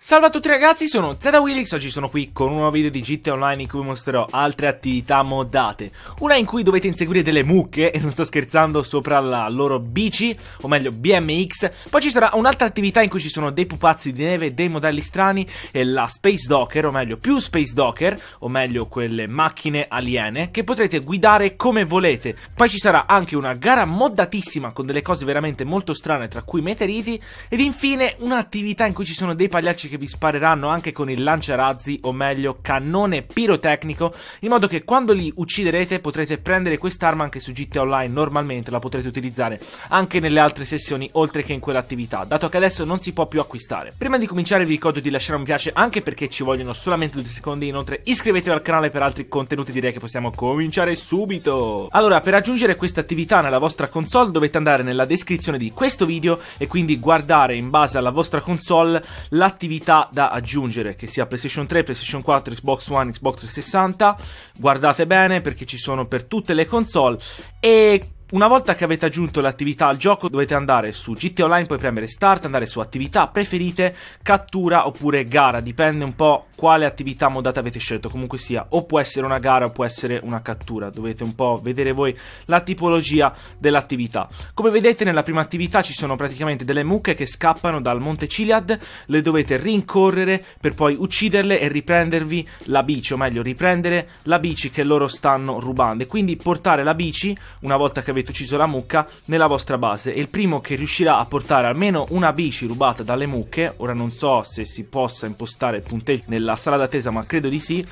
Salve a tutti ragazzi, sono ZWilix, oggi sono qui con un nuovo video di GTA Online in cui vi mostrerò altre attività moddate Una in cui dovete inseguire delle mucche, e non sto scherzando, sopra la loro bici, o meglio BMX Poi ci sarà un'altra attività in cui ci sono dei pupazzi di neve, dei modelli strani e la Space Docker, o meglio più Space Docker O meglio quelle macchine aliene, che potrete guidare come volete Poi ci sarà anche una gara moddatissima con delle cose veramente molto strane, tra cui meteoriti Ed infine un'attività in cui ci sono dei pagliacci che vi spareranno anche con il lanciarazzi o meglio cannone pirotecnico in modo che quando li ucciderete potrete prendere quest'arma anche su GTA Online normalmente la potrete utilizzare anche nelle altre sessioni oltre che in quell'attività dato che adesso non si può più acquistare. Prima di cominciare vi ricordo di lasciare un piace anche perché ci vogliono solamente due secondi inoltre iscrivetevi al canale per altri contenuti direi che possiamo cominciare subito. Allora per aggiungere questa attività nella vostra console dovete andare nella descrizione di questo video e quindi guardare in base alla vostra console l'attività novità da aggiungere, che sia PlayStation 3, PlayStation 4, Xbox One, Xbox 360. Guardate bene perché ci sono per tutte le console e una volta che avete aggiunto l'attività al gioco dovete andare su GT Online, poi premere Start, andare su attività preferite, cattura oppure gara, dipende un po' quale attività modata avete scelto, comunque sia o può essere una gara o può essere una cattura, dovete un po' vedere voi la tipologia dell'attività. Come vedete nella prima attività ci sono praticamente delle mucche che scappano dal Monte Ciliad, le dovete rincorrere per poi ucciderle e riprendervi la bici, o meglio riprendere la bici che loro stanno rubando e quindi portare la bici una volta che avete avete ucciso la mucca nella vostra base e il primo che riuscirà a portare almeno una bici rubata dalle mucche, ora non so se si possa impostare il punteggio nella sala d'attesa ma credo di sì,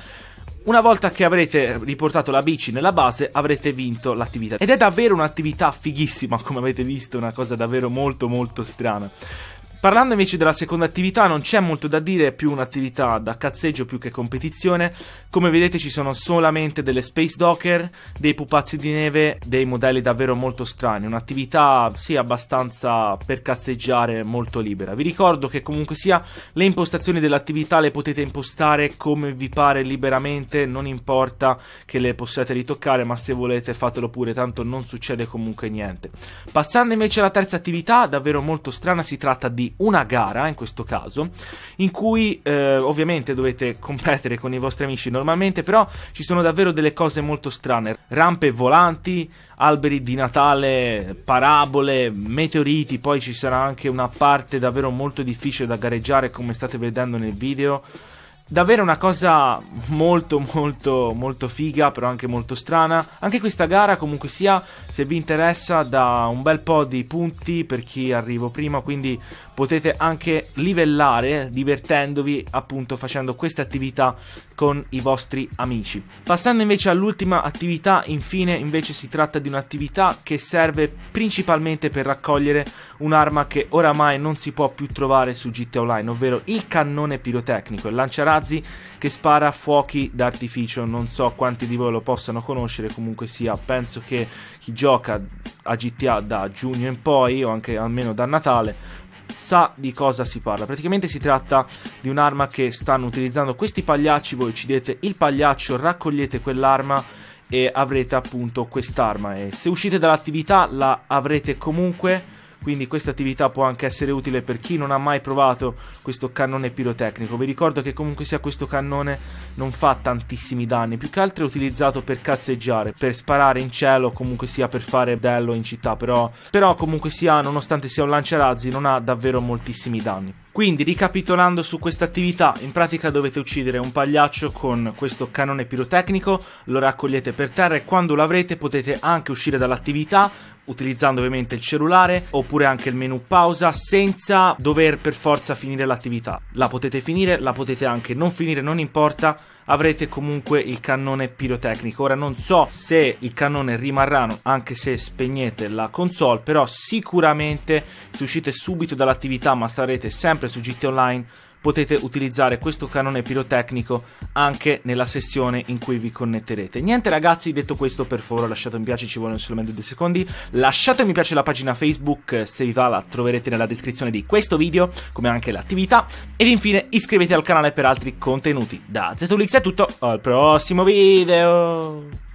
una volta che avrete riportato la bici nella base avrete vinto l'attività. Ed è davvero un'attività fighissima come avete visto, una cosa davvero molto molto strana. Parlando invece della seconda attività, non c'è molto da dire, è più un'attività da cazzeggio più che competizione. Come vedete ci sono solamente delle space docker, dei pupazzi di neve, dei modelli davvero molto strani. Un'attività sì abbastanza per cazzeggiare molto libera. Vi ricordo che comunque sia le impostazioni dell'attività le potete impostare come vi pare liberamente, non importa che le possiate ritoccare, ma se volete fatelo pure, tanto non succede comunque niente. Passando invece alla terza attività, davvero molto strana, si tratta di una gara in questo caso in cui eh, ovviamente dovete competere con i vostri amici normalmente però ci sono davvero delle cose molto strane rampe volanti alberi di Natale parabole meteoriti poi ci sarà anche una parte davvero molto difficile da gareggiare come state vedendo nel video davvero una cosa molto molto molto figa però anche molto strana anche questa gara comunque sia se vi interessa da un bel po' di punti per chi arrivo prima quindi potete anche livellare divertendovi appunto facendo questa attività con i vostri amici passando invece all'ultima attività infine invece si tratta di un'attività che serve principalmente per raccogliere un'arma che oramai non si può più trovare su GTA Online ovvero il cannone pirotecnico il lancerà razzi che spara fuochi d'artificio. Non so quanti di voi lo possano conoscere, comunque sia, penso che chi gioca a GTA da giugno in poi, o anche almeno da Natale, sa di cosa si parla. Praticamente si tratta di un'arma che stanno utilizzando questi pagliacci, voi uccidete il pagliaccio, raccogliete quell'arma e avrete appunto quest'arma e se uscite dall'attività la avrete comunque quindi questa attività può anche essere utile per chi non ha mai provato questo cannone pirotecnico. Vi ricordo che comunque sia questo cannone non fa tantissimi danni, più che altro è utilizzato per cazzeggiare, per sparare in cielo, comunque sia per fare bello in città, però, però comunque sia, nonostante sia un lanciarazzi, non ha davvero moltissimi danni. Quindi, ricapitolando su questa attività, in pratica dovete uccidere un pagliaccio con questo cannone pirotecnico, lo raccogliete per terra e quando l'avrete potete anche uscire dall'attività, utilizzando ovviamente il cellulare oppure anche il menu pausa senza dover per forza finire l'attività. La potete finire, la potete anche non finire, non importa, avrete comunque il cannone pirotecnico. Ora non so se il cannone rimarrà anche se spegnete la console, però sicuramente se uscite subito dall'attività ma starete sempre su GT Online potete utilizzare questo canone pirotecnico anche nella sessione in cui vi connetterete. Niente ragazzi, detto questo per favore lasciate un piace, ci vogliono solamente due secondi, lasciate un mi piace alla pagina Facebook, se vi va la troverete nella descrizione di questo video, come anche l'attività, ed infine iscrivetevi al canale per altri contenuti. Da Zetulix è tutto, al prossimo video!